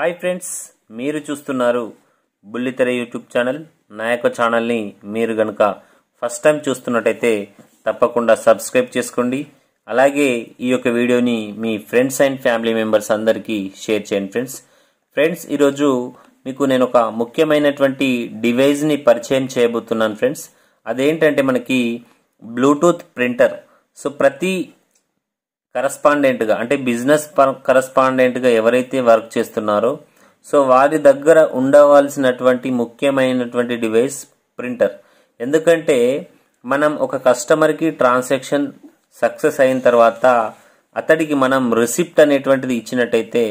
hi friends మీరు చూస్తున్నారు బుల్లితెర యూట్యూబ్ ఛానల్ నా యొక్క ఛానల్ని మీరు గనక ఫస్ట్ టైం చూస్తున్నట్టయితే తప్పకుండా సబ్స్క్రైబ్ చేసుకోండి అలాగే ఈ యొక్క వీడియోని మీ ఫ్రెండ్స్ అండ్ ఫ్యామిలీ మెంబర్స్ అందరికీ షేర్ చేయండి ఫ్రెండ్స్ ఫ్రెండ్స్ ఈరోజు మీకు నేను ఒక ముఖ్యమైనటువంటి డివైజ్ని పరిచయం చేయబోతున్నాను ఫ్రెండ్స్ అదేంటంటే మనకి బ్లూటూత్ ప్రింటర్ సో ప్రతి కరస్పాండెంట్గా అంటే బిజినెస్ కరస్పాండెంట్గా ఎవరైతే వర్క్ చేస్తున్నారో సో వారి దగ్గర ఉండవలసినటువంటి ముఖ్యమైనటువంటి డివైస్ ప్రింటర్ ఎందుకంటే మనం ఒక కస్టమర్కి ట్రాన్సాక్షన్ సక్సెస్ అయిన తర్వాత అతడికి మనం రిసిప్ట్ అనేటువంటిది ఇచ్చినట్టయితే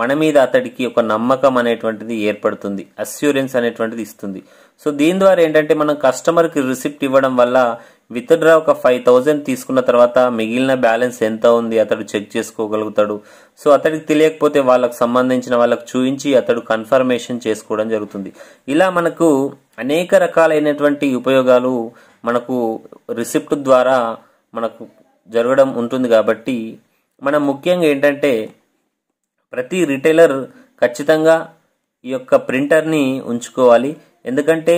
మన మీద అతడికి ఒక నమ్మకం అనేటువంటిది ఏర్పడుతుంది అస్యూరెన్స్ అనేటువంటిది ఇస్తుంది సో దీని ద్వారా ఏంటంటే మనం కస్టమర్కి రిసిప్ట్ ఇవ్వడం వల్ల విత్డ్రా ఒక ఫైవ్ థౌజండ్ తీసుకున్న తర్వాత మిగిలిన బ్యాలెన్స్ ఎంత ఉంది అతడు చెక్ చేసుకోగలుగుతాడు సో అతడికి తెలియకపోతే వాళ్ళకు సంబంధించిన వాళ్ళకు చూపించి అతడు కన్ఫర్మేషన్ చేసుకోవడం జరుగుతుంది ఇలా మనకు అనేక రకాలైనటువంటి ఉపయోగాలు మనకు రిసిప్ట్ ద్వారా మనకు జరగడం ఉంటుంది కాబట్టి మనం ముఖ్యంగా ఏంటంటే ప్రతి రిటైలర్ ఖచ్చితంగా ఈ యొక్క ప్రింటర్ని ఉంచుకోవాలి ఎందుకంటే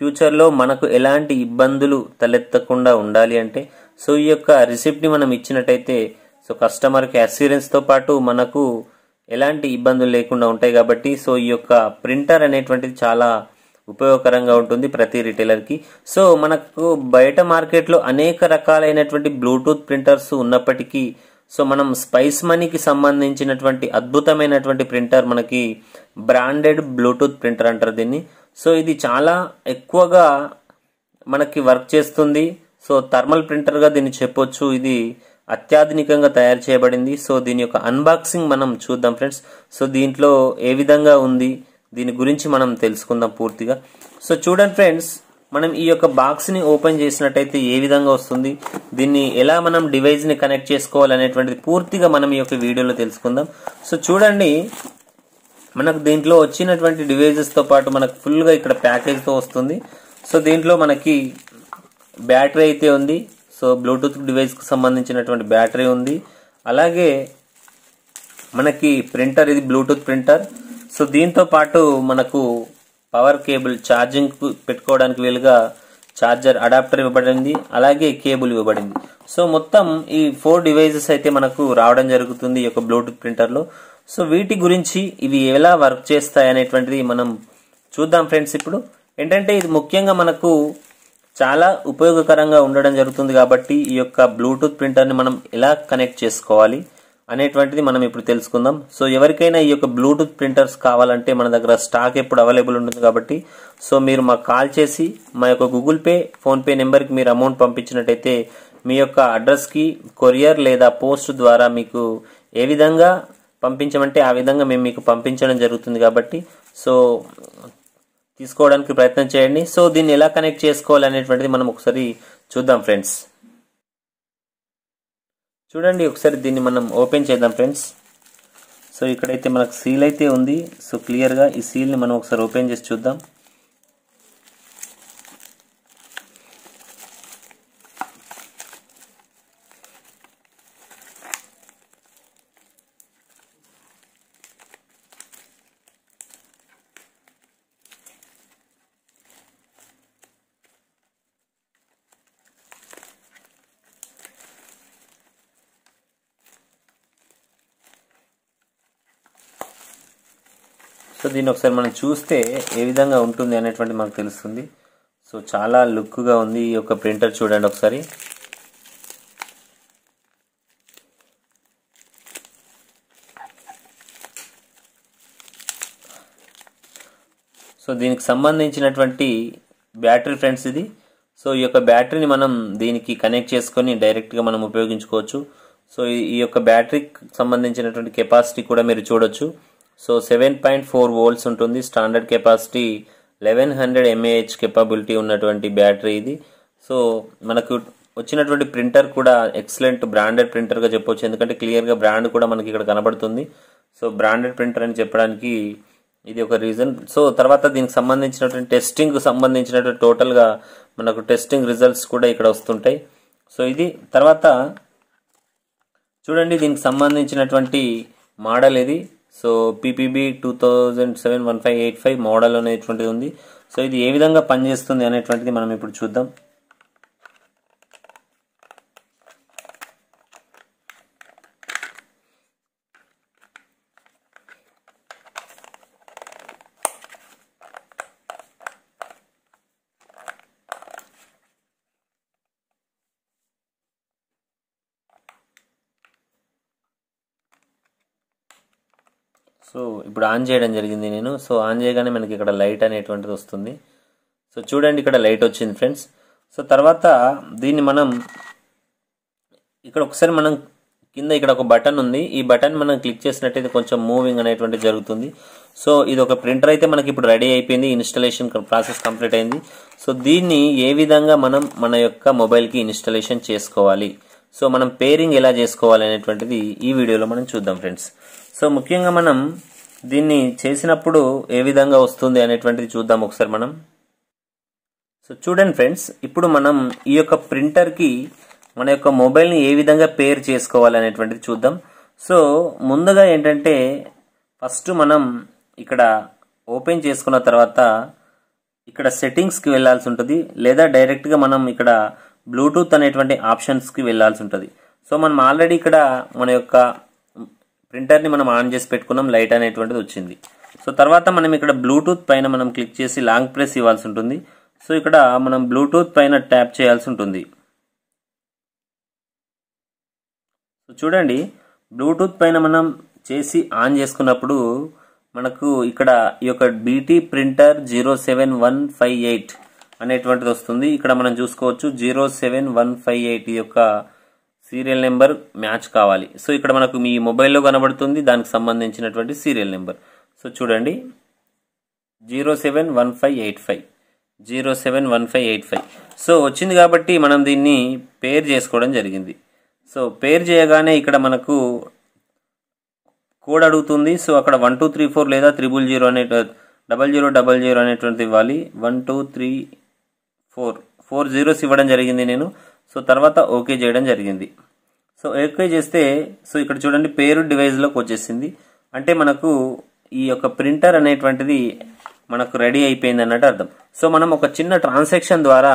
ఫ్యూచర్లో మనకు ఎలాంటి ఇబ్బందులు తలెత్తకుండా ఉండాలి అంటే సో ఈ యొక్క రిసిప్ట్ని మనం ఇచ్చినట్టయితే సో కస్టమర్కి తో పాటు మనకు ఎలాంటి ఇబ్బందులు లేకుండా ఉంటాయి కాబట్టి సో ఈ యొక్క ప్రింటర్ అనేటువంటిది చాలా ఉపయోగకరంగా ఉంటుంది ప్రతి రిటైలర్కి సో మనకు బయట మార్కెట్లో అనేక రకాలైనటువంటి బ్లూటూత్ ప్రింటర్స్ ఉన్నప్పటికీ సో మనం స్పైస్ మనీకి సంబంధించినటువంటి అద్భుతమైనటువంటి ప్రింటర్ మనకి బ్రాండెడ్ బ్లూటూత్ ప్రింటర్ అంటారు దీన్ని సో ఇది చాలా ఎక్కువగా మనకి వర్క్ చేస్తుంది సో థర్మల్ ప్రింటర్గా దీన్ని చెప్పొచ్చు ఇది అత్యాధునికంగా తయారు చేయబడింది సో దీని యొక్క అన్బాక్సింగ్ మనం చూద్దాం ఫ్రెండ్స్ సో దీంట్లో ఏ విధంగా ఉంది దీని గురించి మనం తెలుసుకుందాం పూర్తిగా సో చూడండి ఫ్రెండ్స్ మనం ఈ యొక్క బాక్స్ని ఓపెన్ చేసినట్టయితే ఏ విధంగా వస్తుంది దీన్ని ఎలా మనం డివైస్ని కనెక్ట్ చేసుకోవాలనేటువంటిది పూర్తిగా మనం ఈ యొక్క వీడియోలో తెలుసుకుందాం సో చూడండి మనకు దీంట్లో వచ్చినటువంటి డివైజెస్తో పాటు మనకు ఫుల్గా ఇక్కడ ప్యాకేజ్తో వస్తుంది సో దీంట్లో మనకి బ్యాటరీ అయితే ఉంది సో బ్లూటూత్ డివైస్కు సంబంధించినటువంటి బ్యాటరీ ఉంది అలాగే మనకి ప్రింటర్ ఇది బ్లూటూత్ ప్రింటర్ సో దీంతో పాటు మనకు పవర్ కేబుల్ ఛార్జింగ్ పెట్టుకోవడానికి వీలుగా ఛార్జర్ అడాప్టర్ ఇవ్వబడింది అలాగే కేబుల్ ఇవ్వబడింది సో మొత్తం ఈ ఫోర్ డివైజెస్ అయితే మనకు రావడం జరుగుతుంది ఈ యొక్క బ్లూటూత్ ప్రింటర్లో సో వీటి గురించి ఇవి ఎలా వర్క్ చేస్తాయి అనేటువంటిది మనం చూద్దాం ఫ్రెండ్స్ ఇప్పుడు ఏంటంటే ఇది ముఖ్యంగా మనకు చాలా ఉపయోగకరంగా ఉండడం జరుగుతుంది కాబట్టి ఈ యొక్క బ్లూటూత్ ప్రింటర్ని మనం ఎలా కనెక్ట్ చేసుకోవాలి అనేటువంటిది మనం ఇప్పుడు తెలుసుకుందాం సో ఎవరికైనా ఈ యొక్క బ్లూటూత్ ప్రింటర్స్ కావాలంటే మన దగ్గర స్టాక్ ఎప్పుడు అవైలబుల్ ఉంటుంది కాబట్టి సో మీరు మాకు కాల్ చేసి మా యొక్క గూగుల్ పే ఫోన్పే నెంబర్కి మీరు అమౌంట్ పంపించినట్టయితే మీ యొక్క అడ్రస్కి కొరియర్ లేదా పోస్ట్ ద్వారా మీకు ఏ విధంగా పంపించమంటే ఆ విధంగా మేము మీకు పంపించడం జరుగుతుంది కాబట్టి సో తీసుకోవడానికి ప్రయత్నం చేయండి సో దీన్ని ఎలా కనెక్ట్ అనేటువంటిది మనం ఒకసారి చూద్దాం ఫ్రెండ్స్ చూడండి ఒకసారి దీన్ని మనం ఓపెన్ చేద్దాం ఫ్రెండ్స్ సో ఇక్కడైతే మనకు సీల్ అయితే ఉంది సో క్లియర్గా ఈ సీల్ని మనం ఒకసారి ఓపెన్ చేసి చూద్దాం సో దీన్ని ఒకసారి మనం చూస్తే ఏ విధంగా ఉంటుంది అనేటువంటి మనకు తెలుస్తుంది సో చాలా లుక్గా ఉంది ఈ యొక్క ప్రింటర్ చూడండి ఒకసారి సో దీనికి సంబంధించినటువంటి బ్యాటరీ ఫ్రెండ్స్ ఇది సో ఈ యొక్క బ్యాటరీని మనం దీనికి కనెక్ట్ చేసుకొని డైరెక్ట్గా మనం ఉపయోగించుకోవచ్చు సో ఈ యొక్క బ్యాటరీకి సంబంధించినటువంటి కెపాసిటీ కూడా మీరు చూడొచ్చు so seven point four volts ఉంటుంది standard capacity eleven hundred mAh capability ఉన్నటువంటి బ్యాటరీ ఇది సో మనకు వచ్చినటువంటి ప్రింటర్ కూడా ఎక్సలెంట్ బ్రాండెడ్ ప్రింటర్గా చెప్పవచ్చు ఎందుకంటే క్లియర్గా బ్రాండ్ కూడా మనకి ఇక్కడ కనబడుతుంది సో బ్రాండెడ్ ప్రింటర్ అని చెప్పడానికి ఇది ఒక రీజన్ సో తర్వాత దీనికి సంబంధించినటువంటి టెస్టింగ్కు సంబంధించినటువంటి టోటల్గా మనకు టెస్టింగ్ రిజల్ట్స్ కూడా ఇక్కడ వస్తుంటాయి సో ఇది తర్వాత చూడండి దీనికి సంబంధించినటువంటి మోడల్ ఇది so PPB two thousand seven one five eight five model అనేటువంటిది ఉంది సో ఇది ఏ విధంగా పనిచేస్తుంది అనేటువంటిది మనం ఇప్పుడు చూద్దాం సో ఇప్పుడు ఆన్ చేయడం జరిగింది నేను సో ఆన్ చేయగానే మనకి ఇక్కడ లైట్ అనేటువంటిది వస్తుంది సో చూడండి ఇక్కడ లైట్ వచ్చింది ఫ్రెండ్స్ సో తర్వాత దీన్ని మనం ఇక్కడ ఒకసారి మనం కింద ఇక్కడ ఒక బటన్ ఉంది ఈ బటన్ మనం క్లిక్ చేసినట్టయితే కొంచెం మూవింగ్ అనేటువంటి జరుగుతుంది సో ఇది ఒక ప్రింటర్ అయితే మనకి ఇప్పుడు రెడీ అయిపోయింది ఇన్స్టలేషన్ ప్రాసెస్ కంప్లీట్ అయింది సో దీన్ని ఏ విధంగా మనం మన యొక్క మొబైల్కి ఇన్స్టలేషన్ చేసుకోవాలి సో మనం పేరింగ్ ఎలా చేసుకోవాలి అనేటువంటిది ఈ వీడియోలో మనం చూద్దాం ఫ్రెండ్స్ సో ముఖ్యంగా మనం దీన్ని చేసినప్పుడు ఏ విధంగా వస్తుంది అనేటువంటిది చూద్దాం ఒకసారి మనం సో చూడండి ఫ్రెండ్స్ ఇప్పుడు మనం ఈ యొక్క ప్రింటర్కి మన యొక్క మొబైల్ని ఏ విధంగా పేర్ చేసుకోవాలి అనేటువంటిది చూద్దాం సో ముందుగా ఏంటంటే ఫస్ట్ మనం ఇక్కడ ఓపెన్ చేసుకున్న తర్వాత ఇక్కడ సెట్టింగ్స్కి వెళ్లాల్సి ఉంటుంది లేదా డైరెక్ట్గా మనం ఇక్కడ బ్లూటూత్ అనేటువంటి ఆప్షన్స్కి వెళ్లాల్సి ఉంటుంది సో మనం ఆల్రెడీ ఇక్కడ మన యొక్క ప్రింటర్ని మనం ఆన్ చేసి పెట్టుకున్నాం లైట్ అనేటువంటిది వచ్చింది సో తర్వాత మనం ఇక్కడ బ్లూటూత్ పైన మనం క్లిక్ చేసి లాంగ్ ప్రెస్ ఇవ్వాల్సి ఉంటుంది సో ఇక్కడ మనం బ్లూటూత్ పైన ట్యాప్ చేయాల్సి ఉంటుంది సో చూడండి బ్లూటూత్ పైన మనం చేసి ఆన్ చేసుకున్నప్పుడు మనకు ఇక్కడ ఈ యొక్క BT printer zero seven one five eight అనేటువంటిది వస్తుంది ఇక్కడ మనం చూసుకోవచ్చు zero seven one five eight యొక్క సీరియల్ నెంబర్ మ్యాచ్ కావాలి సో ఇక్కడ మనకు మీ మొబైల్లో కనబడుతుంది దానికి సంబంధించినటువంటి సీరియల్ నెంబర్ సో చూడండి zero seven one five eight five zero seven one five eight five so వచ్చింది కాబట్టి మనం దీన్ని పేర్ చేసుకోవడం జరిగింది సో పేర్ చేయగానే ఇక్కడ మనకు కోడ్ అడుగుతుంది సో అక్కడ వన్ టూ త్రీ ఫోర్ లేదా త్రిబుల్ జీరో అనే డబల్ జీరో డబల్ జీరో అనేటువంటిది ఇవ్వాలి one two three four four zeros ఇవ్వడం జరిగింది నేను సో తర్వాత ఓకే చేయడం జరిగింది సో ఓకే చేస్తే సో ఇక్కడ చూడండి పేరు డివైస్లోకి వచ్చేసింది అంటే మనకు ఈ యొక్క ప్రింటర్ అనేటువంటిది మనకు రెడీ అయిపోయింది అన్నట్టు అర్థం సో మనం ఒక చిన్న ట్రాన్సాక్షన్ ద్వారా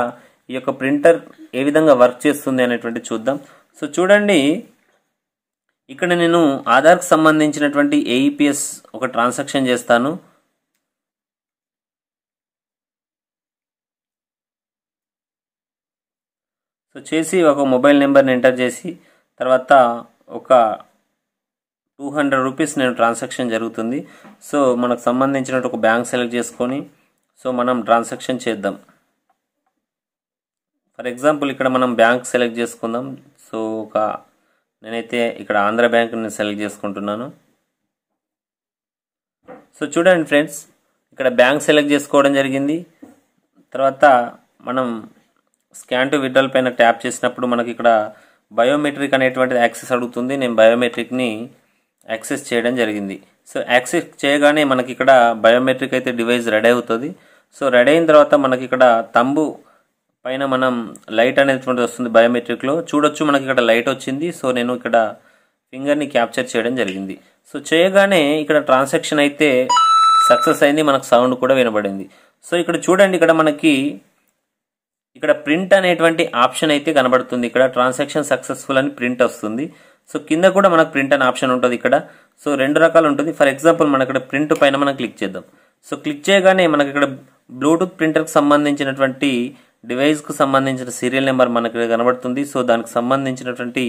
ఈ యొక్క ప్రింటర్ ఏ విధంగా వర్క్ చేస్తుంది అనేటువంటి చూద్దాం సో చూడండి ఇక్కడ నేను ఆధార్కు సంబంధించినటువంటి ఏఈపిఎస్ e ఒక ట్రాన్సాక్షన్ చేస్తాను సో చేసి ఒక మొబైల్ నెంబర్ని ఎంటర్ చేసి తర్వాత ఒక టూ హండ్రెడ్ రూపీస్ నేను ట్రాన్సాక్షన్ జరుగుతుంది సో మనకు సంబంధించిన ఒక బ్యాంక్ సెలెక్ట్ చేసుకొని సో మనం ట్రాన్సాక్షన్ చేద్దాం ఫర్ ఎగ్జాంపుల్ ఇక్కడ మనం బ్యాంక్ సెలెక్ట్ చేసుకుందాం సో ఒక నేనైతే ఇక్కడ ఆంధ్ర బ్యాంక్ని సెలెక్ట్ చేసుకుంటున్నాను సో చూడండి ఫ్రెండ్స్ ఇక్కడ బ్యాంక్ సెలెక్ట్ చేసుకోవడం జరిగింది తర్వాత మనం స్కాన్ టు విడ్రల్ పైన ట్యాప్ చేసినప్పుడు మనకి ఇక్కడ బయోమెట్రిక్ అనేటువంటిది యాక్సెస్ అడుగుతుంది నేను బయోమెట్రిక్ని యాక్సెస్ చేయడం జరిగింది సో యాక్సెస్ చేయగానే మనకి ఇక్కడ బయోమెట్రిక్ అయితే డివైస్ రెడీ అవుతుంది సో రెడీ అయిన తర్వాత మనకి ఇక్కడ తంబు పైన మనం లైట్ అనేటువంటిది వస్తుంది బయోమెట్రిక్లో చూడొచ్చు మనకి ఇక్కడ లైట్ వచ్చింది సో నేను ఇక్కడ ఫింగర్ని క్యాప్చర్ చేయడం జరిగింది సో చేయగానే ఇక్కడ ట్రాన్సాక్షన్ అయితే సక్సెస్ అయింది మనకు సౌండ్ కూడా వినబడింది సో ఇక్కడ చూడండి ఇక్కడ మనకి ఇక్కడ ప్రింట్ అనేటువంటి ఆప్షన్ అయితే కనబడుతుంది ఇక్కడ ట్రాన్సాక్షన్ సక్సెస్ఫుల్ అని ప్రింట్ వస్తుంది సో కింద కూడా మనకు ప్రింట్ అనే ఆప్షన్ ఉంటుంది ఇక్కడ సో రెండు రకాలు ఉంటుంది ఫర్ ఎగ్జాంపుల్ మనకి ఇక్కడ ప్రింట్ పైన మనం క్లిక్ చేద్దాం సో క్లిక్ చేయగానే మనకి ఇక్కడ బ్లూటూత్ ప్రింటర్కి సంబంధించినటువంటి డివైస్కు సంబంధించిన సీరియల్ నెంబర్ మనకి కనబడుతుంది సో దానికి సంబంధించినటువంటి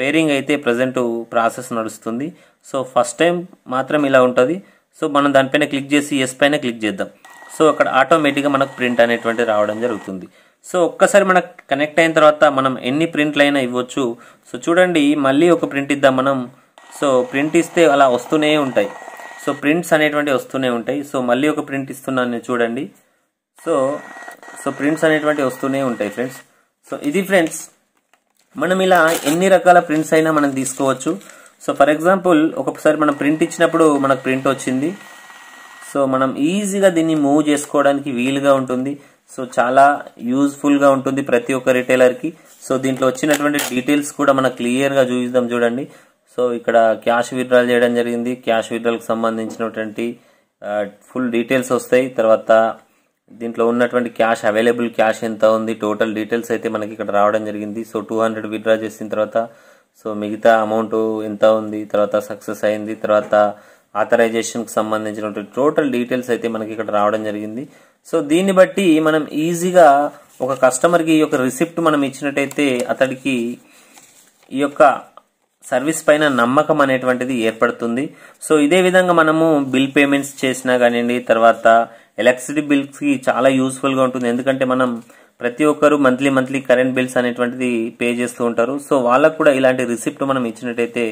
పేరింగ్ అయితే ప్రజెంట్ ప్రాసెస్ నడుస్తుంది సో ఫస్ట్ టైం మాత్రం ఇలా ఉంటుంది సో మనం దానిపైన క్లిక్ చేసి ఎస్ పైన క్లిక్ చేద్దాం సో అక్కడ ఆటోమేటిక్గా మనకు ప్రింట్ అనేటువంటి రావడం జరుగుతుంది సో ఒక్కసారి మనకు కనెక్ట్ అయిన తర్వాత మనం ఎన్ని ప్రింట్లు అయినా ఇవ్వచ్చు సో చూడండి మళ్ళీ ఒక ప్రింట్ ఇద్దాం మనం సో ప్రింట్ ఇస్తే అలా వస్తూనే ఉంటాయి సో ప్రింట్స్ అనేటువంటి వస్తూనే ఉంటాయి సో మళ్ళీ ఒక ప్రింట్ ఇస్తున్నాను చూడండి సో సో ప్రింట్స్ అనేటువంటి వస్తూనే ఉంటాయి ఫ్రెండ్స్ సో ఇది ఫ్రెండ్స్ మనం ఇలా ఎన్ని రకాల ప్రింట్స్ అయినా మనం తీసుకోవచ్చు సో ఫర్ ఎగ్జాంపుల్ ఒకసారి మనం ప్రింట్ ఇచ్చినప్పుడు మనకు ప్రింట్ వచ్చింది సో మనం ఈజీగా దీన్ని మూవ్ చేసుకోవడానికి వీలుగా ఉంటుంది సో చాలా యూజ్ఫుల్గా ఉంటుంది ప్రతి ఒక్క రిటైలర్కి సో దీంట్లో వచ్చినటువంటి డీటెయిల్స్ కూడా మనం క్లియర్గా చూద్దాం చూడండి సో ఇక్కడ క్యాష్ విత్డ్రాల్ చేయడం జరిగింది క్యాష్ విత్డ్రాల్కి సంబంధించినటువంటి ఫుల్ డీటెయిల్స్ వస్తాయి తర్వాత దీంట్లో ఉన్నటువంటి క్యాష్ అవైలబుల్ క్యాష్ ఎంత ఉంది టోటల్ డీటెయిల్స్ అయితే మనకి ఇక్కడ రావడం జరిగింది సో టూ హండ్రెడ్ విత్డ్రా చేసిన తర్వాత సో మిగతా అమౌంట్ ఎంత ఉంది తర్వాత సక్సెస్ అయింది తర్వాత ఆథరైజేషన్కి సంబంధించినటువంటి టోటల్ డీటెయిల్స్ అయితే మనకి ఇక్కడ రావడం జరిగింది సో దీన్ని బట్టి మనం ఈజీగా ఒక కస్టమర్కి ఈ యొక్క రిసిప్ట్ మనం ఇచ్చినట్టయితే అతడికి ఈ యొక్క సర్వీస్ పైన నమ్మకం అనేటువంటిది ఏర్పడుతుంది సో ఇదే విధంగా మనము బిల్ పేమెంట్స్ చేసినా కానివ్వండి తర్వాత ఎలక్ట్రిసిటీ బిల్స్కి చాలా యూస్ఫుల్గా ఉంటుంది ఎందుకంటే మనం ప్రతి ఒక్కరు మంత్లీ మంత్లీ కరెంట్ బిల్స్ అనేటువంటిది పే చేస్తూ ఉంటారు సో వాళ్ళకు కూడా ఇలాంటి రిసిప్ట్ మనం ఇచ్చినట్టయితే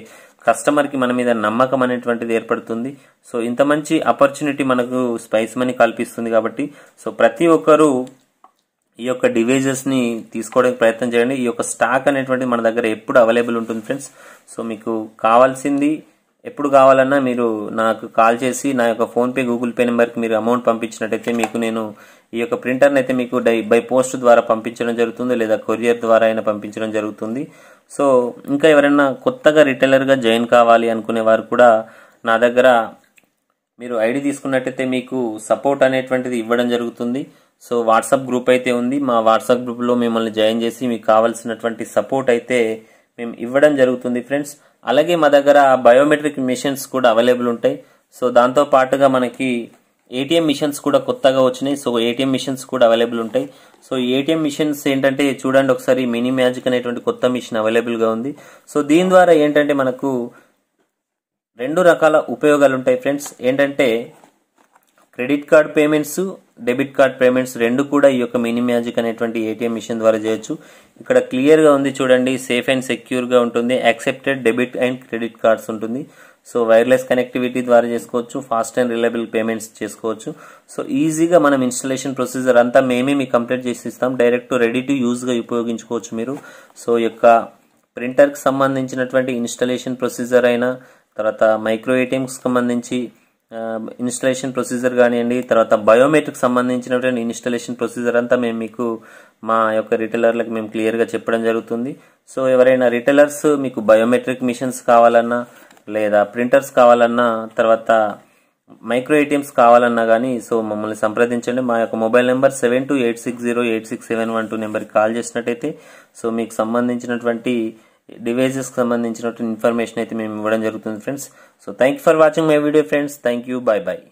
కస్టమర్కి మన మీద నమ్మకం అనేటువంటిది ఏర్పడుతుంది సో ఇంత మంచి ఆపర్చునిటీ మనకు స్పైస్ మనీ కల్పిస్తుంది కాబట్టి సో ప్రతి ఒక్కరూ ఈ యొక్క డివైజెస్ని తీసుకోవడానికి ప్రయత్నం చేయండి ఈ యొక్క స్టాక్ అనేటువంటిది మన దగ్గర ఎప్పుడు అవైలబుల్ ఉంటుంది ఫ్రెండ్స్ సో మీకు కావాల్సింది ఎప్పుడు కావాలన్నా మీరు నాకు కాల్ చేసి నా యొక్క ఫోన్పే గూగుల్ పే నెంబర్కి మీరు అమౌంట్ పంపించినట్టయితే మీకు నేను ఈ యొక్క ప్రింటర్ని అయితే మీకు డై బై పోస్ట్ ద్వారా పంపించడం జరుగుతుంది లేదా కొరియర్ ద్వారా అయినా పంపించడం జరుగుతుంది సో ఇంకా ఎవరైనా కొత్తగా రిటైలర్గా జాయిన్ కావాలి అనుకునే వారు కూడా నా దగ్గర మీరు ఐడి తీసుకున్నట్టయితే మీకు సపోర్ట్ అనేటువంటిది ఇవ్వడం జరుగుతుంది సో వాట్సాప్ గ్రూప్ అయితే ఉంది మా వాట్సాప్ గ్రూప్లో మిమ్మల్ని జాయిన్ చేసి మీకు కావాల్సినటువంటి సపోర్ట్ అయితే మేము ఇవ్వడం జరుగుతుంది ఫ్రెండ్స్ అలాగే మా దగ్గర బయోమెట్రిక్ మిషన్స్ కూడా అవైలబుల్ ఉంటాయి సో దాంతో పాటుగా మనకి ఏటీఎం మిషన్స్ కూడా కొత్తగా వచ్చినాయి సో ఏటీఎం మిషన్స్ కూడా అవైలబుల్ ఉంటాయి సో ఏటీఎం మిషన్స్ ఏంటంటే చూడండి ఒకసారి మినీ మ్యాజిక్ అనేటువంటి కొత్త మిషన్ అవైలబుల్గా ఉంది సో దీని ద్వారా ఏంటంటే మనకు రెండు రకాల ఉపయోగాలు ఉంటాయి ఫ్రెండ్స్ ఏంటంటే credit card payments debit card payments రెండు కూడా ఈ యొక్క మినీ మ్యాజిక్ అనేటువంటి ఏటీఎం మిషన్ ద్వారా చేయొచ్చు ఇక్కడ క్లియర్గా ఉంది చూడండి సేఫ్ అండ్ సెక్యూర్గా ఉంటుంది accepted debit and credit cards ఉంటుంది సో వైర్లెస్ కనెక్టివిటీ ద్వారా చేసుకోవచ్చు ఫాస్ట్ అండ్ రిలయబుల్ పేమెంట్స్ చేసుకోవచ్చు సో ఈజీగా మనం ఇన్స్టలేషన్ ప్రొసీజర్ అంతా మేమే మీకు కంప్లీట్ చేసి ఇస్తాం డైరెక్ట్ రెడీ టు యూజ్గా ఉపయోగించుకోవచ్చు మీరు సో యొక్క ప్రింటర్కి సంబంధించినటువంటి ఇన్స్టలేషన్ ప్రొసీజర్ అయినా తర్వాత మైక్రో ఏటీఎంకి సంబంధించి ఇన్స్టలేషన్ ప్రొసీజర్ కానివ్వండి తర్వాత బయోమెట్రిక్ సంబంధించినటువంటి ఇన్స్టలేషన్ ప్రొసీజర్ అంతా మేము మీకు మా యొక్క రిటైలర్లకు మేము క్లియర్గా చెప్పడం జరుగుతుంది సో ఎవరైనా రిటైలర్స్ మీకు బయోమెట్రిక్ మిషన్స్ కావాలన్నా లేదా ప్రింటర్స్ కావాలన్నా తర్వాత మైక్రో ఏటీఎంస్ కావాలన్నా కానీ సో మమ్మల్ని సంప్రదించండి మా యొక్క mobile number seven two eight six zero eight six seven one two నెంబర్కి కాల్ చేసినట్టయితే సో మీకు సంబంధించినటువంటి డివైజెస్కి సంబంధించినటువంటి ఇన్ఫర్మేషన్ అయితే మేము ఇవ్వడం జరుగుతుంది friends so thank you for watching my video friends thank you bye bye